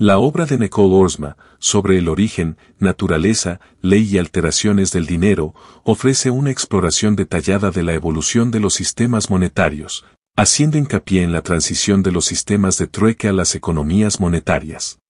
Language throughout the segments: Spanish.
La obra de Nicole Orsma, sobre el origen, naturaleza, ley y alteraciones del dinero, ofrece una exploración detallada de la evolución de los sistemas monetarios, haciendo hincapié en la transición de los sistemas de trueque a las economías monetarias.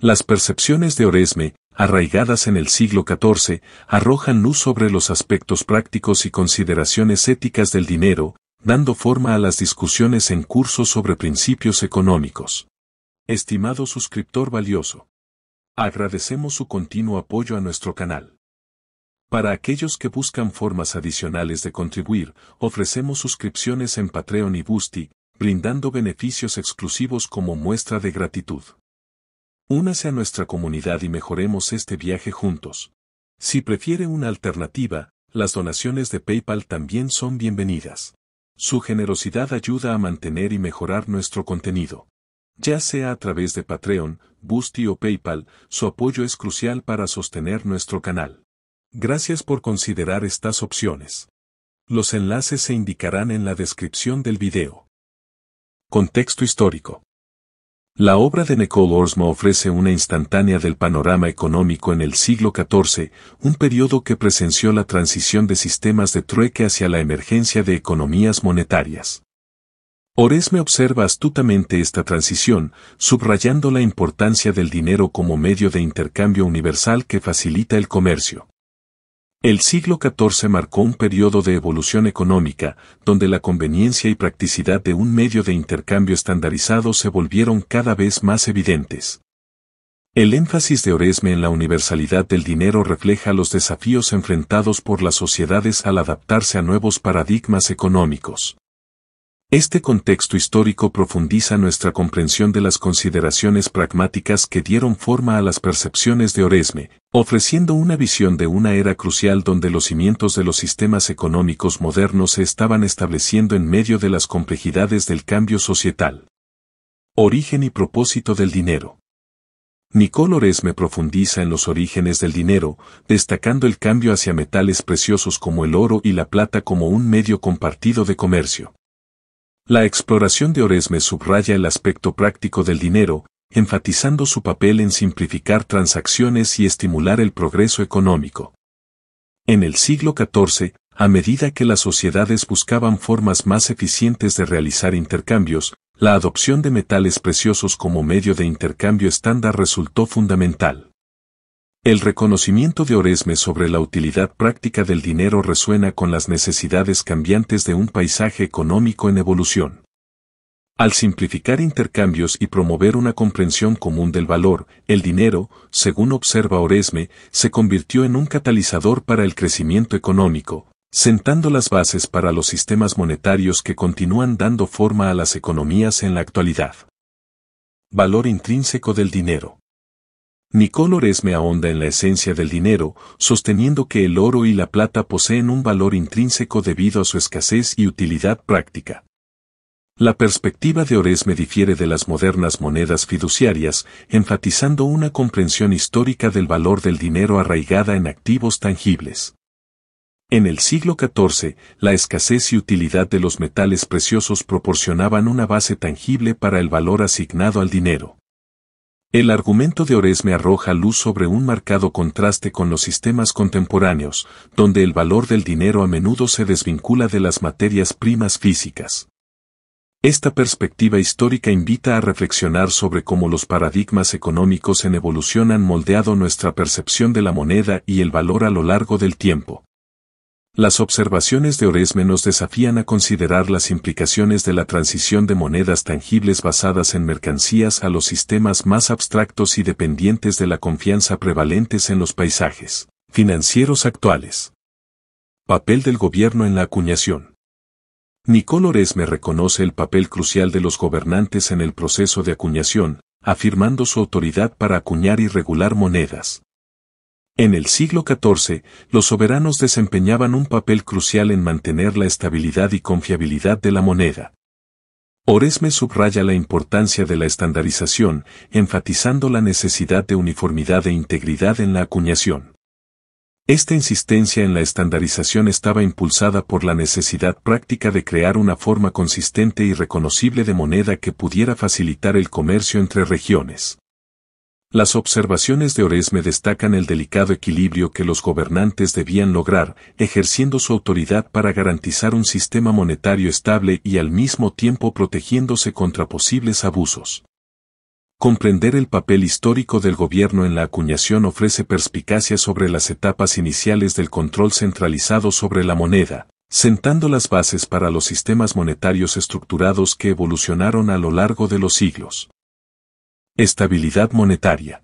Las percepciones de Oresme, arraigadas en el siglo XIV, arrojan luz sobre los aspectos prácticos y consideraciones éticas del dinero, dando forma a las discusiones en curso sobre principios económicos. Estimado suscriptor valioso, agradecemos su continuo apoyo a nuestro canal. Para aquellos que buscan formas adicionales de contribuir, ofrecemos suscripciones en Patreon y Boosty, brindando beneficios exclusivos como muestra de gratitud. Únase a nuestra comunidad y mejoremos este viaje juntos. Si prefiere una alternativa, las donaciones de PayPal también son bienvenidas. Su generosidad ayuda a mantener y mejorar nuestro contenido ya sea a través de Patreon, Boosty o PayPal, su apoyo es crucial para sostener nuestro canal. Gracias por considerar estas opciones. Los enlaces se indicarán en la descripción del video. Contexto histórico. La obra de Nicole Orsma ofrece una instantánea del panorama económico en el siglo XIV, un periodo que presenció la transición de sistemas de trueque hacia la emergencia de economías monetarias. Oresme observa astutamente esta transición, subrayando la importancia del dinero como medio de intercambio universal que facilita el comercio. El siglo XIV marcó un periodo de evolución económica, donde la conveniencia y practicidad de un medio de intercambio estandarizado se volvieron cada vez más evidentes. El énfasis de Oresme en la universalidad del dinero refleja los desafíos enfrentados por las sociedades al adaptarse a nuevos paradigmas económicos. Este contexto histórico profundiza nuestra comprensión de las consideraciones pragmáticas que dieron forma a las percepciones de Oresme, ofreciendo una visión de una era crucial donde los cimientos de los sistemas económicos modernos se estaban estableciendo en medio de las complejidades del cambio societal. Origen y propósito del dinero. Nicole Oresme profundiza en los orígenes del dinero, destacando el cambio hacia metales preciosos como el oro y la plata como un medio compartido de comercio. La exploración de Oresme subraya el aspecto práctico del dinero, enfatizando su papel en simplificar transacciones y estimular el progreso económico. En el siglo XIV, a medida que las sociedades buscaban formas más eficientes de realizar intercambios, la adopción de metales preciosos como medio de intercambio estándar resultó fundamental. El reconocimiento de Oresme sobre la utilidad práctica del dinero resuena con las necesidades cambiantes de un paisaje económico en evolución. Al simplificar intercambios y promover una comprensión común del valor, el dinero, según observa Oresme, se convirtió en un catalizador para el crecimiento económico, sentando las bases para los sistemas monetarios que continúan dando forma a las economías en la actualidad. Valor intrínseco del dinero. Nicole Oresme ahonda en la esencia del dinero, sosteniendo que el oro y la plata poseen un valor intrínseco debido a su escasez y utilidad práctica. La perspectiva de Oresme difiere de las modernas monedas fiduciarias, enfatizando una comprensión histórica del valor del dinero arraigada en activos tangibles. En el siglo XIV, la escasez y utilidad de los metales preciosos proporcionaban una base tangible para el valor asignado al dinero. El argumento de Oresme arroja luz sobre un marcado contraste con los sistemas contemporáneos, donde el valor del dinero a menudo se desvincula de las materias primas físicas. Esta perspectiva histórica invita a reflexionar sobre cómo los paradigmas económicos en evolución han moldeado nuestra percepción de la moneda y el valor a lo largo del tiempo. Las observaciones de Oresme nos desafían a considerar las implicaciones de la transición de monedas tangibles basadas en mercancías a los sistemas más abstractos y dependientes de la confianza prevalentes en los paisajes financieros actuales. Papel del gobierno en la acuñación. Nicole Oresme reconoce el papel crucial de los gobernantes en el proceso de acuñación, afirmando su autoridad para acuñar y regular monedas, en el siglo XIV, los soberanos desempeñaban un papel crucial en mantener la estabilidad y confiabilidad de la moneda. Oresme subraya la importancia de la estandarización, enfatizando la necesidad de uniformidad e integridad en la acuñación. Esta insistencia en la estandarización estaba impulsada por la necesidad práctica de crear una forma consistente y reconocible de moneda que pudiera facilitar el comercio entre regiones. Las observaciones de Oresme destacan el delicado equilibrio que los gobernantes debían lograr, ejerciendo su autoridad para garantizar un sistema monetario estable y al mismo tiempo protegiéndose contra posibles abusos. Comprender el papel histórico del gobierno en la acuñación ofrece perspicacia sobre las etapas iniciales del control centralizado sobre la moneda, sentando las bases para los sistemas monetarios estructurados que evolucionaron a lo largo de los siglos. Estabilidad monetaria.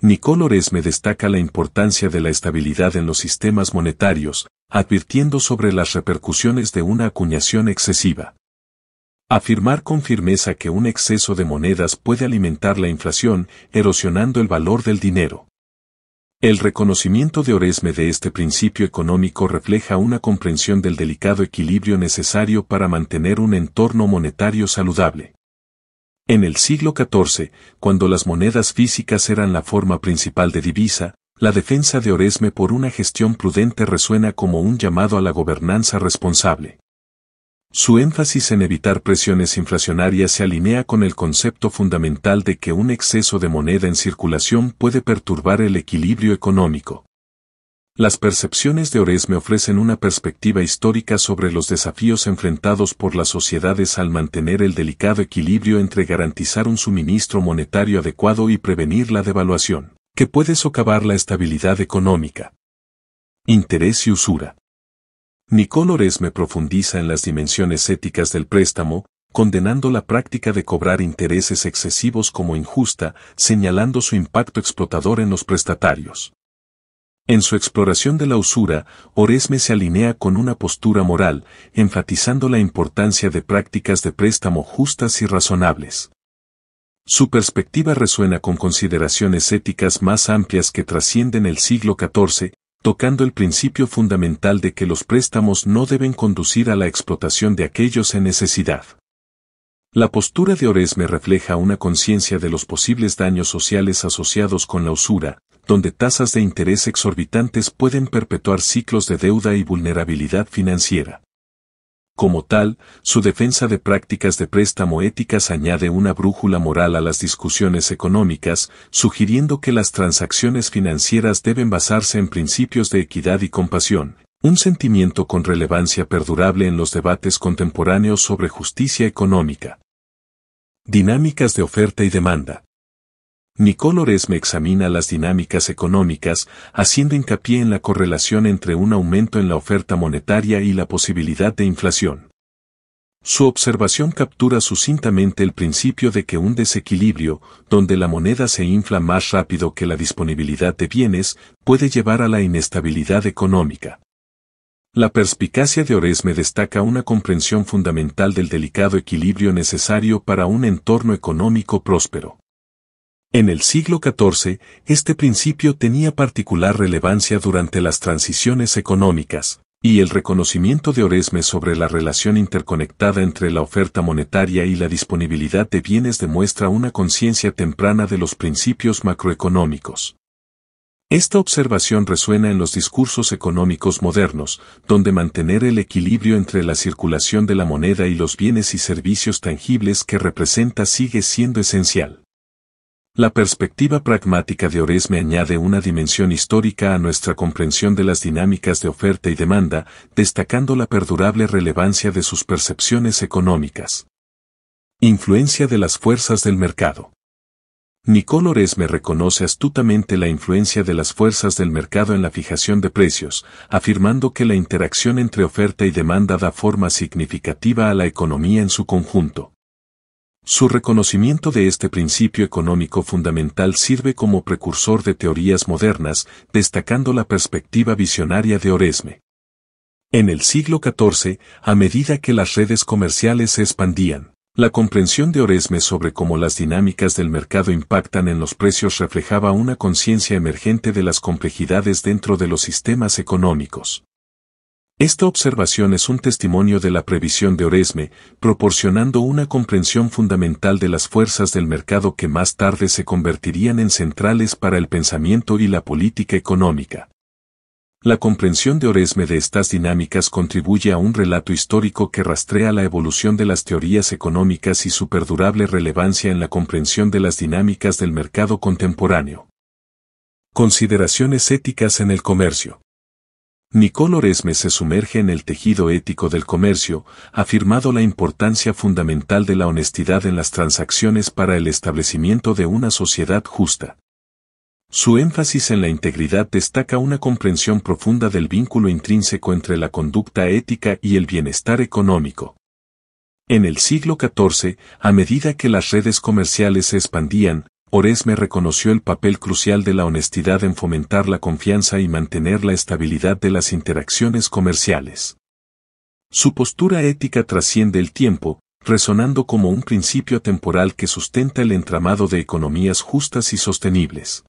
Nicole Oresme destaca la importancia de la estabilidad en los sistemas monetarios, advirtiendo sobre las repercusiones de una acuñación excesiva. Afirmar con firmeza que un exceso de monedas puede alimentar la inflación, erosionando el valor del dinero. El reconocimiento de Oresme de este principio económico refleja una comprensión del delicado equilibrio necesario para mantener un entorno monetario saludable. En el siglo XIV, cuando las monedas físicas eran la forma principal de divisa, la defensa de Oresme por una gestión prudente resuena como un llamado a la gobernanza responsable. Su énfasis en evitar presiones inflacionarias se alinea con el concepto fundamental de que un exceso de moneda en circulación puede perturbar el equilibrio económico. Las percepciones de Ores me ofrecen una perspectiva histórica sobre los desafíos enfrentados por las sociedades al mantener el delicado equilibrio entre garantizar un suministro monetario adecuado y prevenir la devaluación, que puede socavar la estabilidad económica. Interés y usura. Nicol Ores me profundiza en las dimensiones éticas del préstamo, condenando la práctica de cobrar intereses excesivos como injusta, señalando su impacto explotador en los prestatarios. En su exploración de la usura, Oresme se alinea con una postura moral, enfatizando la importancia de prácticas de préstamo justas y razonables. Su perspectiva resuena con consideraciones éticas más amplias que trascienden el siglo XIV, tocando el principio fundamental de que los préstamos no deben conducir a la explotación de aquellos en necesidad. La postura de Oresme refleja una conciencia de los posibles daños sociales asociados con la usura, donde tasas de interés exorbitantes pueden perpetuar ciclos de deuda y vulnerabilidad financiera. Como tal, su defensa de prácticas de préstamo éticas añade una brújula moral a las discusiones económicas, sugiriendo que las transacciones financieras deben basarse en principios de equidad y compasión, un sentimiento con relevancia perdurable en los debates contemporáneos sobre justicia económica. Dinámicas de oferta y demanda. Nicole me examina las dinámicas económicas, haciendo hincapié en la correlación entre un aumento en la oferta monetaria y la posibilidad de inflación. Su observación captura sucintamente el principio de que un desequilibrio, donde la moneda se infla más rápido que la disponibilidad de bienes, puede llevar a la inestabilidad económica. La perspicacia de Oresme destaca una comprensión fundamental del delicado equilibrio necesario para un entorno económico próspero. En el siglo XIV, este principio tenía particular relevancia durante las transiciones económicas, y el reconocimiento de Oresme sobre la relación interconectada entre la oferta monetaria y la disponibilidad de bienes demuestra una conciencia temprana de los principios macroeconómicos. Esta observación resuena en los discursos económicos modernos, donde mantener el equilibrio entre la circulación de la moneda y los bienes y servicios tangibles que representa sigue siendo esencial. La perspectiva pragmática de Oresme añade una dimensión histórica a nuestra comprensión de las dinámicas de oferta y demanda, destacando la perdurable relevancia de sus percepciones económicas. Influencia de las fuerzas del mercado. Nicole Oresme reconoce astutamente la influencia de las fuerzas del mercado en la fijación de precios, afirmando que la interacción entre oferta y demanda da forma significativa a la economía en su conjunto. Su reconocimiento de este principio económico fundamental sirve como precursor de teorías modernas, destacando la perspectiva visionaria de Oresme. En el siglo XIV, a medida que las redes comerciales se expandían, la comprensión de Oresme sobre cómo las dinámicas del mercado impactan en los precios reflejaba una conciencia emergente de las complejidades dentro de los sistemas económicos. Esta observación es un testimonio de la previsión de Oresme, proporcionando una comprensión fundamental de las fuerzas del mercado que más tarde se convertirían en centrales para el pensamiento y la política económica. La comprensión de Oresme de estas dinámicas contribuye a un relato histórico que rastrea la evolución de las teorías económicas y su perdurable relevancia en la comprensión de las dinámicas del mercado contemporáneo. Consideraciones éticas en el comercio. Nicole Oresme se sumerge en el tejido ético del comercio, afirmado la importancia fundamental de la honestidad en las transacciones para el establecimiento de una sociedad justa. Su énfasis en la integridad destaca una comprensión profunda del vínculo intrínseco entre la conducta ética y el bienestar económico. En el siglo XIV, a medida que las redes comerciales se expandían, Oresme reconoció el papel crucial de la honestidad en fomentar la confianza y mantener la estabilidad de las interacciones comerciales. Su postura ética trasciende el tiempo, resonando como un principio temporal que sustenta el entramado de economías justas y sostenibles.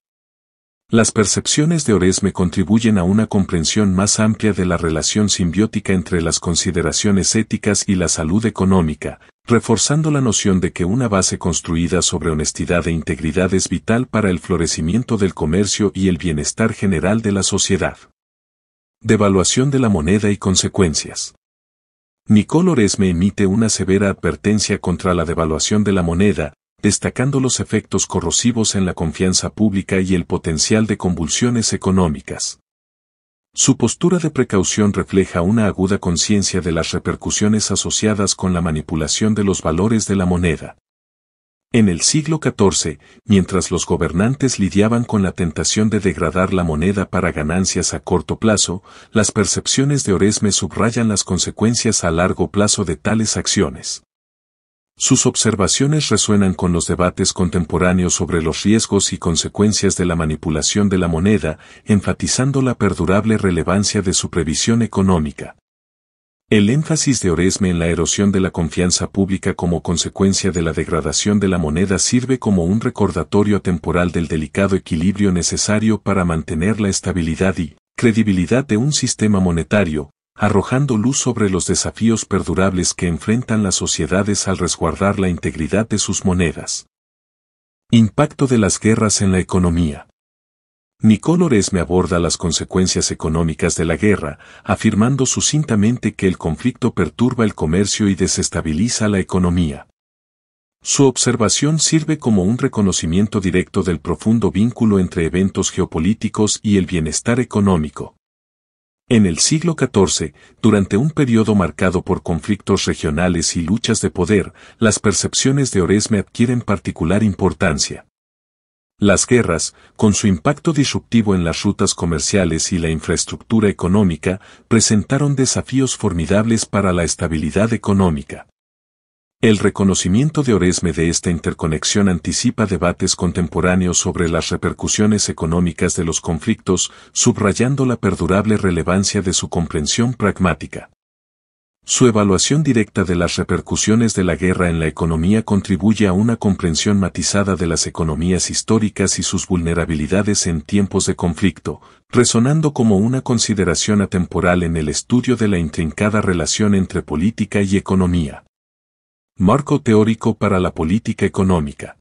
Las percepciones de Oresme contribuyen a una comprensión más amplia de la relación simbiótica entre las consideraciones éticas y la salud económica, reforzando la noción de que una base construida sobre honestidad e integridad es vital para el florecimiento del comercio y el bienestar general de la sociedad. Devaluación de la moneda y consecuencias. Nicole me emite una severa advertencia contra la devaluación de la moneda, destacando los efectos corrosivos en la confianza pública y el potencial de convulsiones económicas. Su postura de precaución refleja una aguda conciencia de las repercusiones asociadas con la manipulación de los valores de la moneda. En el siglo XIV, mientras los gobernantes lidiaban con la tentación de degradar la moneda para ganancias a corto plazo, las percepciones de Oresme subrayan las consecuencias a largo plazo de tales acciones. Sus observaciones resuenan con los debates contemporáneos sobre los riesgos y consecuencias de la manipulación de la moneda, enfatizando la perdurable relevancia de su previsión económica. El énfasis de Oresme en la erosión de la confianza pública como consecuencia de la degradación de la moneda sirve como un recordatorio temporal del delicado equilibrio necesario para mantener la estabilidad y credibilidad de un sistema monetario, arrojando luz sobre los desafíos perdurables que enfrentan las sociedades al resguardar la integridad de sus monedas. Impacto de las guerras en la economía. Nicolores me aborda las consecuencias económicas de la guerra, afirmando sucintamente que el conflicto perturba el comercio y desestabiliza la economía. Su observación sirve como un reconocimiento directo del profundo vínculo entre eventos geopolíticos y el bienestar económico. En el siglo XIV, durante un periodo marcado por conflictos regionales y luchas de poder, las percepciones de Oresme adquieren particular importancia. Las guerras, con su impacto disruptivo en las rutas comerciales y la infraestructura económica, presentaron desafíos formidables para la estabilidad económica. El reconocimiento de Oresme de esta interconexión anticipa debates contemporáneos sobre las repercusiones económicas de los conflictos, subrayando la perdurable relevancia de su comprensión pragmática. Su evaluación directa de las repercusiones de la guerra en la economía contribuye a una comprensión matizada de las economías históricas y sus vulnerabilidades en tiempos de conflicto, resonando como una consideración atemporal en el estudio de la intrincada relación entre política y economía marco teórico para la política económica.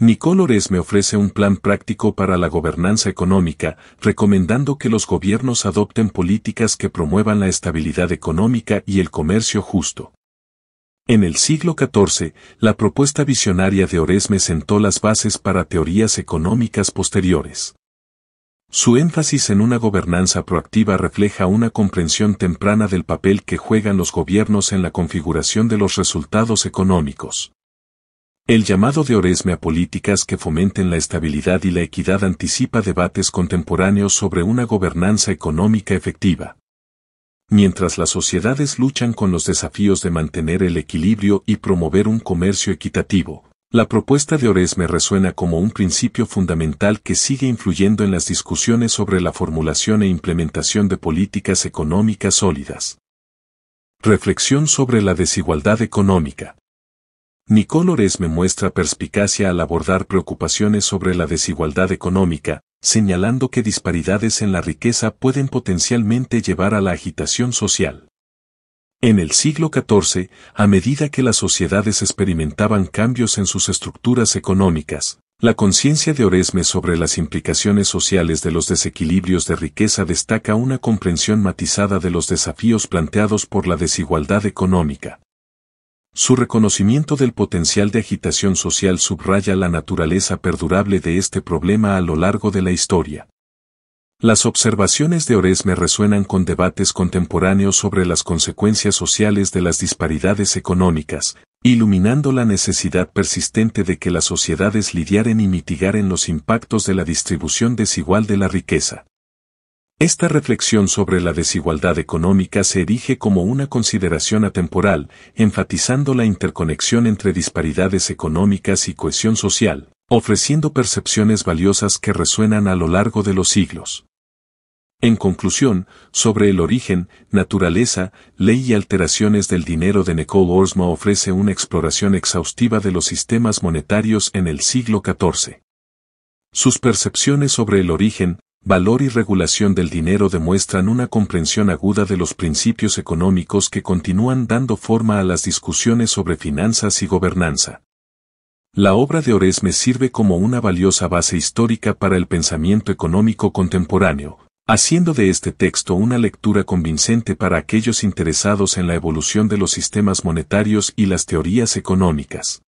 Nicole me ofrece un plan práctico para la gobernanza económica, recomendando que los gobiernos adopten políticas que promuevan la estabilidad económica y el comercio justo. En el siglo XIV, la propuesta visionaria de Oresme sentó las bases para teorías económicas posteriores. Su énfasis en una gobernanza proactiva refleja una comprensión temprana del papel que juegan los gobiernos en la configuración de los resultados económicos. El llamado de Oresme a políticas que fomenten la estabilidad y la equidad anticipa debates contemporáneos sobre una gobernanza económica efectiva. Mientras las sociedades luchan con los desafíos de mantener el equilibrio y promover un comercio equitativo, la propuesta de Oresme resuena como un principio fundamental que sigue influyendo en las discusiones sobre la formulación e implementación de políticas económicas sólidas. Reflexión sobre la desigualdad económica. Nicole Oresme me muestra perspicacia al abordar preocupaciones sobre la desigualdad económica, señalando que disparidades en la riqueza pueden potencialmente llevar a la agitación social. En el siglo XIV, a medida que las sociedades experimentaban cambios en sus estructuras económicas, la conciencia de Oresme sobre las implicaciones sociales de los desequilibrios de riqueza destaca una comprensión matizada de los desafíos planteados por la desigualdad económica. Su reconocimiento del potencial de agitación social subraya la naturaleza perdurable de este problema a lo largo de la historia. Las observaciones de Oresme resuenan con debates contemporáneos sobre las consecuencias sociales de las disparidades económicas, iluminando la necesidad persistente de que las sociedades lidiaren y mitigaren los impactos de la distribución desigual de la riqueza. Esta reflexión sobre la desigualdad económica se erige como una consideración atemporal, enfatizando la interconexión entre disparidades económicas y cohesión social, ofreciendo percepciones valiosas que resuenan a lo largo de los siglos. En conclusión, sobre el origen, naturaleza, ley y alteraciones del dinero de Nicole Orsma ofrece una exploración exhaustiva de los sistemas monetarios en el siglo XIV. Sus percepciones sobre el origen, valor y regulación del dinero demuestran una comprensión aguda de los principios económicos que continúan dando forma a las discusiones sobre finanzas y gobernanza. La obra de Oresme sirve como una valiosa base histórica para el pensamiento económico contemporáneo, haciendo de este texto una lectura convincente para aquellos interesados en la evolución de los sistemas monetarios y las teorías económicas.